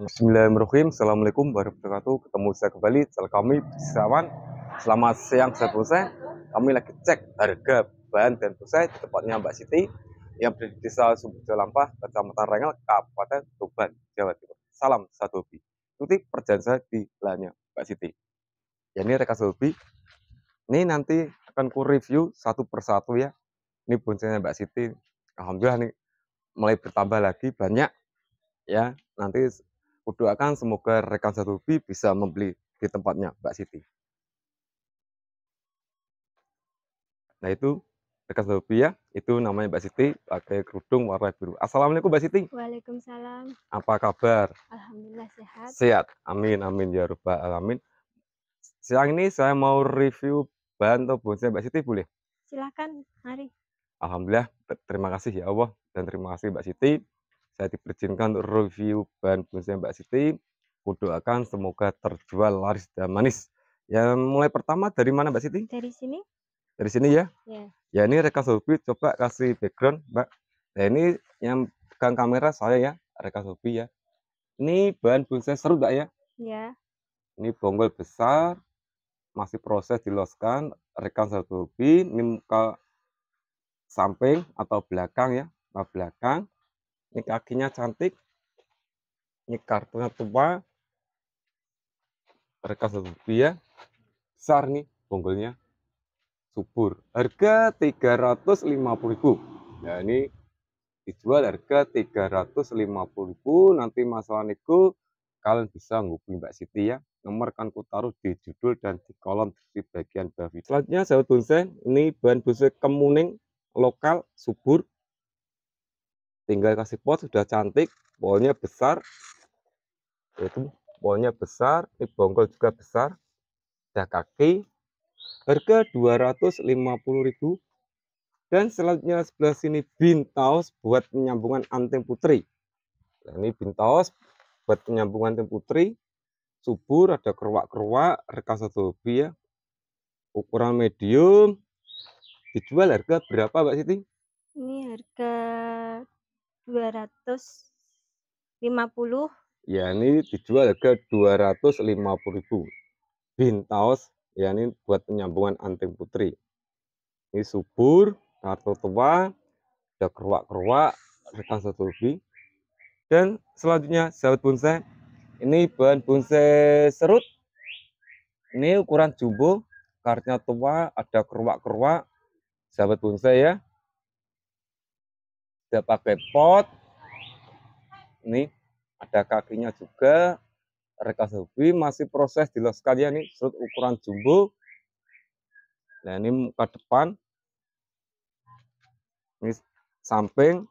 Bismillahirrahmanirrahim. Assalamualaikum warahmatullahi wabarakatuh. Ketemu saya kembali. Salam kami Sawan. Selamat siang saya Pusai. Kami lagi cek harga bahan dan pusai di tempatnya Mbak Siti yang berada di Desa Sumber Jalampah, Kecamatan Rengel, Kabupaten Tuban, Jawa Timur. Salam satu hobi. Ikuti perjalanan saya di lainnya Mbak Siti. Ya ini rekan hobi. Ini nanti akan ku review satu persatu ya. Ini bonsainya Mbak Siti. Alhamdulillah nih mulai bertambah lagi banyak ya nanti Kudoakan semoga rekan satu hobi bisa membeli di tempatnya Mbak Siti. Nah itu rekan satu hobi ya, itu namanya Mbak Siti pakai kerudung warna biru. Assalamualaikum Mbak Siti. Waalaikumsalam. Apa kabar? Alhamdulillah sehat. Sehat. Amin amin ya rubah, alamin. Siang ini saya mau review bahan atau bonsai Mbak Siti boleh? Silahkan, mari. Alhamdulillah, terima kasih ya Allah dan terima kasih Mbak Siti saya diperizinkan untuk review bahan bonsai Mbak Siti. Kudoakan semoga terjual laris dan manis. Yang mulai pertama dari mana Mbak Siti? Dari sini. Dari sini ya? Ya. Ya, ini rekan hobi coba kasih background, Mbak. Nah, ini yang pegang kamera saya ya, rekan hobi ya. Ini bahan bonsai seru Mbak ya? Ya. Ini bonggol besar, masih proses diloskan, rekan hobi, ini muka samping atau belakang ya, nah belakang ini kakinya cantik ini kartunya tua mereka rekas ya, besar nih bonggolnya subur harga 350.000 nah ini dijual harga 350.000 nanti masalah niku kalian bisa ngubungi Mbak Siti ya nomor kan ku taruh di judul dan di kolom di bagian bawah selanjutnya saya bonsai ini bahan bonsai kemuning lokal subur tinggal kasih pot sudah cantik pohonnya besar itu pohonnya besar ini bonggol juga besar sudah kaki harga 250.000 dan selanjutnya sebelah sini bintaus buat penyambungan anting putri nah, ini bintaus buat penyambungan anting putri subur ada keruak-keruak reka satu ya ukuran medium dijual harga berapa Mbak Siti? Ini harga 250. Ya, ini dijual harga 250.000. Bintaus, ya ini buat penyambungan anting putri. Ini subur, kartu tua, ada keruak-keruak, rekan satu lebih. Dan selanjutnya, sahabat bonsai, ini bahan bonsai serut. Ini ukuran jumbo, kartunya tua, ada keruak-keruak, sahabat bonsai ya ada pakai pot ini ada kakinya juga mereka hobi masih proses di los ya nih serut ukuran jumbo nah ini muka depan ini samping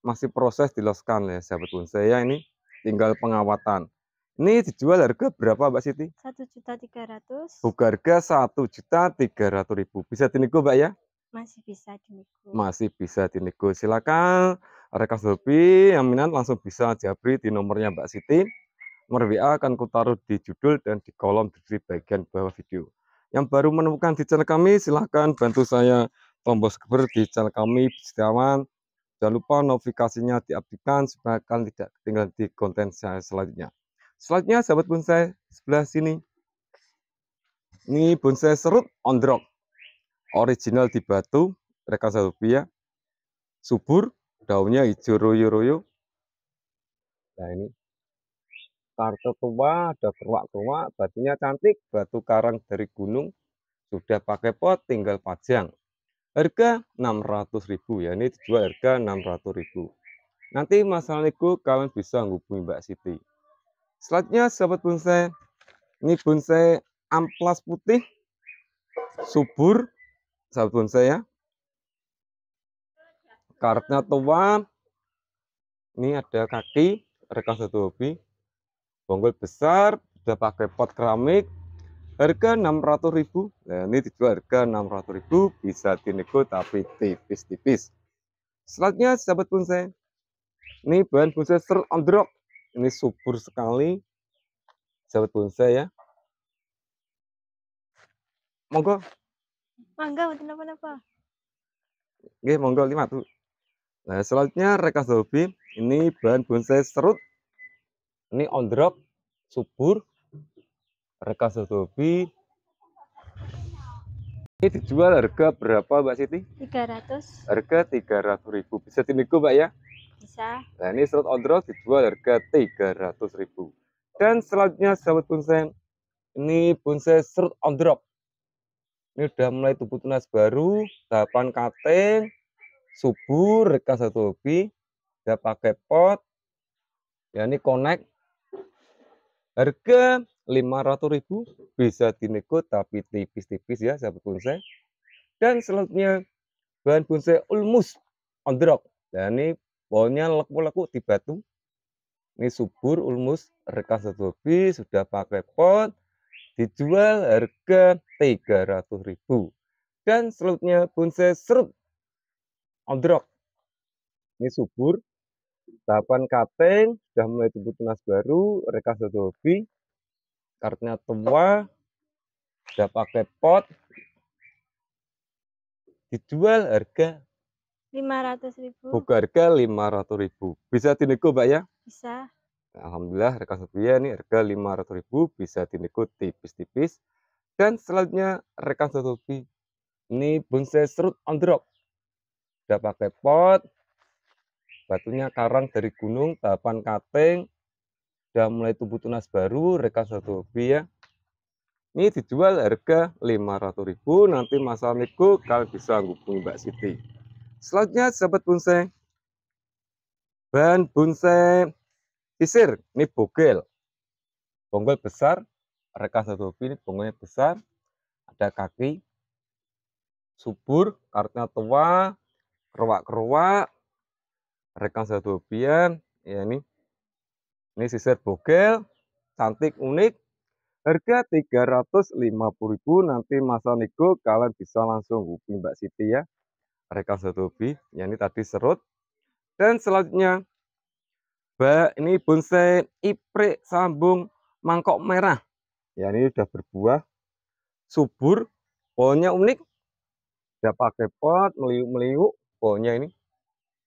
masih proses diloskan ya sahabat pun saya ini tinggal pengawatan ini dijual harga berapa Mbak Siti? Satu juta tiga ratus. Harga satu juta tiga ratus ribu. Bisa diniku Mbak ya? Masih bisa dinego. Masih bisa dinego. Silakan rekan hobi yang minat langsung bisa japri di nomornya Mbak Siti. Nomor WA akan kutaruh di judul dan di kolom di bagian bawah video. Yang baru menemukan di channel kami, silahkan bantu saya tombol subscribe di channel kami, Setiawan. Jangan lupa notifikasinya diaktifkan supaya kalian tidak ketinggalan di konten saya selanjutnya. Selanjutnya, sahabat bonsai sebelah sini. Ini bonsai serut on drop original di batu rupiah, subur daunnya hijau royo-royo nah ini kartu tua ada keruak tua, batunya cantik batu karang dari gunung sudah pakai pot tinggal pajang harga 600.000 ya ini dijual harga 600.000 nanti masalah itu kalian bisa menghubungi Mbak Siti selanjutnya sahabat bonsai ini bonsai amplas putih subur sabun saya karetnya tua ini ada kaki rekan satu hobi bonggol besar sudah pakai pot keramik harga 600.000 nah ini dijual harga ribu bisa dinego tapi tipis-tipis selanjutnya sahabat bonsai ini bahan bonsai ser on the ini subur sekali sahabat bonsai ya monggo Mangga mboten apa-apa? Oke, monggo lima tuh. Nah, selanjutnya rekas hobi ini bahan bonsai serut. Ini on drop, subur, rekas hobi. Ini dijual harga berapa Mbak Siti? 300. Harga 300.000. Bisa dinego, Mbak ya? Bisa. Nah, ini serut on drop dijual harga 300.000. Dan selanjutnya sahabat bonsai, ini bonsai serut on drop ini udah mulai tubuh tunas baru tahapan cutting subur reka satu hobi udah pakai pot ya ini connect harga ribu, bisa dinego tapi tipis-tipis ya sahabat bonsai dan selanjutnya bahan bonsai ulmus on ondrok dan nah, ini pohonnya leku-leku di batu ini subur ulmus reka satu hobi sudah pakai pot dijual harga 300.000 dan selutnya saya serut ondrok ini subur tahapan cutting sudah mulai tumbuh tunas baru reka hobi kartunya tua sudah pakai pot dijual harga 500.000 buka harga 500.000 bisa dinego pak ya bisa Alhamdulillah rekan Sofia ini harga 500.000 bisa dinikut tipis-tipis. Dan selanjutnya rekan Sofia ini bonsai serut on drop. Udah pakai pot, batunya karang dari gunung, tahapan kating, sudah mulai tumbuh tunas baru, rekan satu ya. Ini dijual harga 500.000, nanti masalah niku kalian bisa hubungi Mbak Siti. Selanjutnya sahabat bonsai, bahan bonsai Sisir, ini bogel. Bonggol besar, satu satu ini bonggolnya besar, ada kaki subur, karena tua, keruak-keruak, rekan hobi, ya ini. Ini sisir bogel, cantik, unik. Harga rp 350.000 nanti masa nego kalian bisa langsung hubungi Mbak Siti ya. Rekan hobi, ya ini tadi serut. Dan selanjutnya bak, ini bonsai iprik sambung mangkok merah. Ya ini sudah berbuah, subur, pohonnya unik. Sudah pakai pot, meliuk-meliuk pohonnya ini.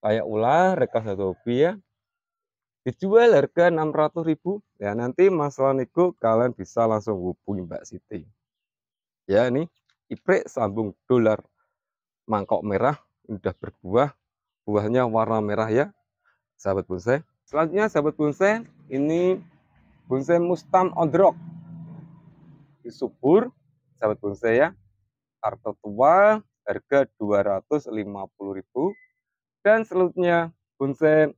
Kayak ular, reka satu hobi ya. Dijual harga 600.000 Ya nanti masalah nego kalian bisa langsung hubungi Mbak Siti. Ya ini iprik sambung dolar mangkok merah, sudah berbuah. Buahnya warna merah ya, sahabat bonsai. Selanjutnya sahabat bonsai, ini bonsai mustam odrok. Subur, sahabat bonsai ya. Harta tua harga 250.000 dan selanjutnya bonsai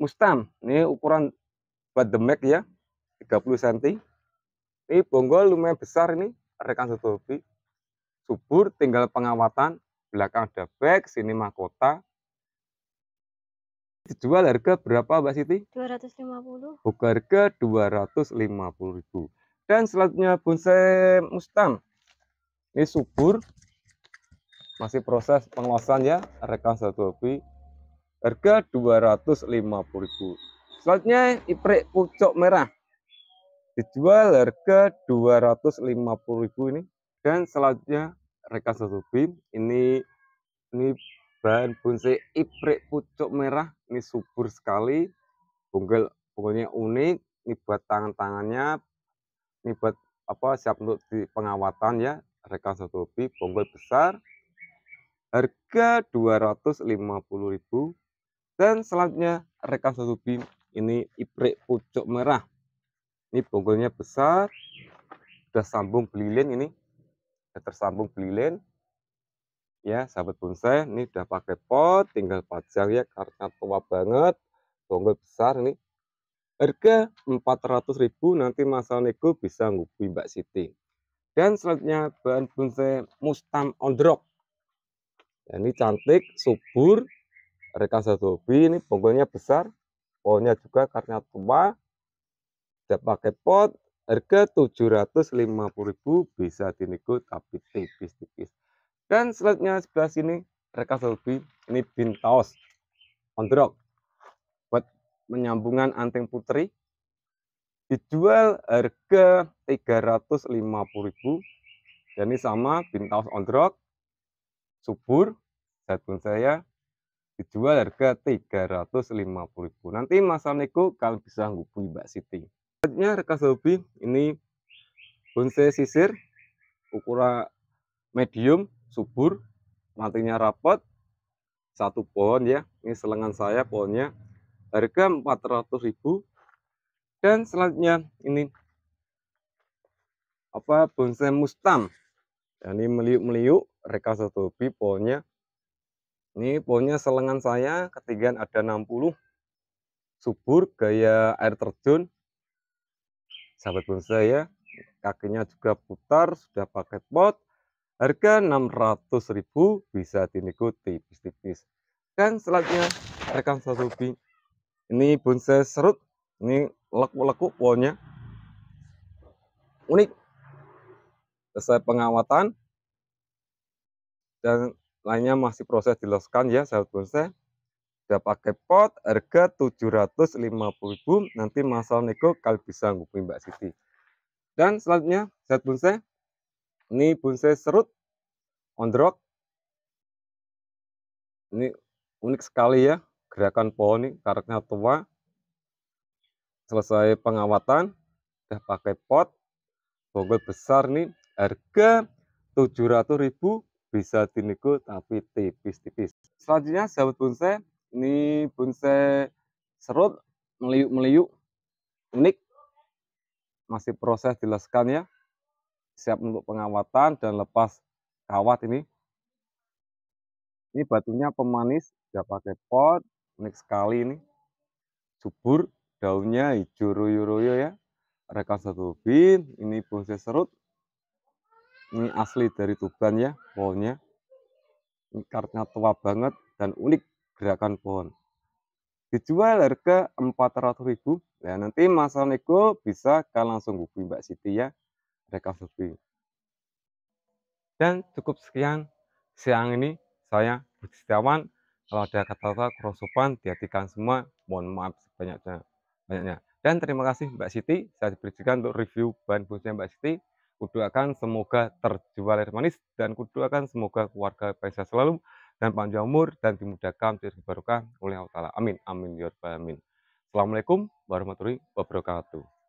mustam. Ini ukuran demek ya, 30 cm. Ini bonggol lumayan besar ini, rekan satu hobi. Subur tinggal pengawatan, belakang ada bag, sini mahkota, Dijual harga berapa Mbak Siti? 250. Buka harga 250.000. Dan selanjutnya bonsai mustang. Ini subur. Masih proses pengelosan ya rekan satu hobi. Harga 250.000. Selanjutnya iprek pucuk merah. Dijual harga 250.000 ini. Dan selanjutnya rekan satu hobi ini ini bahan bonsai iprek pucuk merah ini subur sekali bonggol bonggolnya unik ini buat tangan-tangannya ini buat apa siap untuk di pengawatan ya rekan satu hobi bonggol besar harga 250.000 dan selanjutnya rekan satu hobi ini iprek pucuk merah ini bonggolnya besar sudah sambung belilen ini sudah tersambung belilen ya sahabat bonsai ini udah pakai pot tinggal pajang ya karena tua banget bonggol besar ini harga 400.000 nanti masalah nego bisa ngupi Mbak Siti dan selanjutnya bahan bonsai Mustang on the ya, ini cantik subur rekan satu hobi ini bonggolnya besar pohonnya juga karena tua udah pakai pot harga 750.000 bisa dinego tapi tipis-tipis dan selanjutnya sebelah sini Reka Solbi, ini Bintaos, rock Buat menyambungan anting putri, dijual harga 350.000 dan ini sama Bintaos rock subur, jatun saya, dijual harga 350.000. Nanti masalah niku kalian bisa hubungi Mbak Siti. Selanjutnya reka selfie ini bonsai sisir ukuran medium subur, matinya rapat, satu pohon ya. Ini selengan saya pohonnya. Harga 400.000. Dan selanjutnya ini apa bonsai mustam. Ya, ini meliuk-meliuk reka satu hobi pohonnya. Ini pohonnya selengan saya ketinggian ada 60. Subur gaya air terjun. Sahabat bonsai ya. Kakinya juga putar, sudah pakai pot. Harga 600.000 bisa dinego tipis-tipis. Dan selanjutnya rekan Sasubi. Ini bonsai serut. Ini lekuk-lekuk pohonnya. Unik. Selesai pengawatan. Dan lainnya masih proses diloskan ya sahabat bonsai. Sudah pakai pot harga 750.000 nanti masalah nego kalau bisa ngumpulin Mbak Siti. Dan selanjutnya sahabat bonsai ini bonsai serut on the rock Ini unik sekali ya, gerakan pohon ini karetnya tua. Selesai pengawatan, udah pakai pot, bonggol besar nih, harga 700.000 bisa dinego tapi tipis-tipis. Selanjutnya sahabat bonsai, ini bonsai serut meliuk-meliuk unik masih proses jelaskan ya siap untuk pengawatan dan lepas kawat ini. Ini batunya pemanis, tidak pakai pot, unik sekali ini. Subur, daunnya hijau royo-royo ya. Rekan satu bin, ini bonsai serut. Ini asli dari Tuban ya, pohonnya. Ini karena tua banget dan unik gerakan pohon. Dijual harga 400.000 ribu. ya. nanti Mas nego bisa kan langsung hubungi Mbak Siti ya mereka Dan cukup sekian siang ini saya Budi Setiawan. Kalau ada kata-kata kurang sopan dihatikan semua. Mohon maaf banyaknya. banyaknya. Dan terima kasih Mbak Siti. Saya diberikan untuk review bahan busnya Mbak Siti. akan semoga terjual air manis dan akan semoga keluarga bisa selalu dan panjang umur dan dimudahkan dan diberkahi oleh Allah Ta'ala. Amin. Amin. Ya Amin. Assalamualaikum warahmatullahi wabarakatuh.